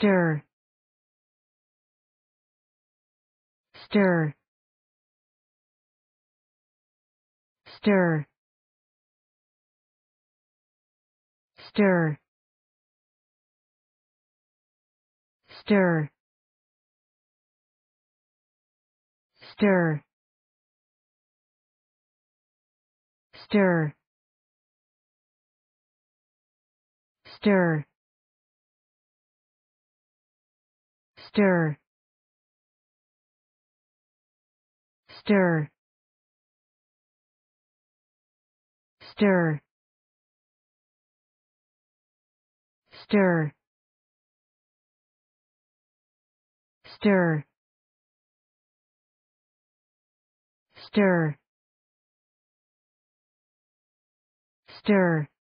stir stir stir stir stir stir stir stir stir stir stir stir stir stir stir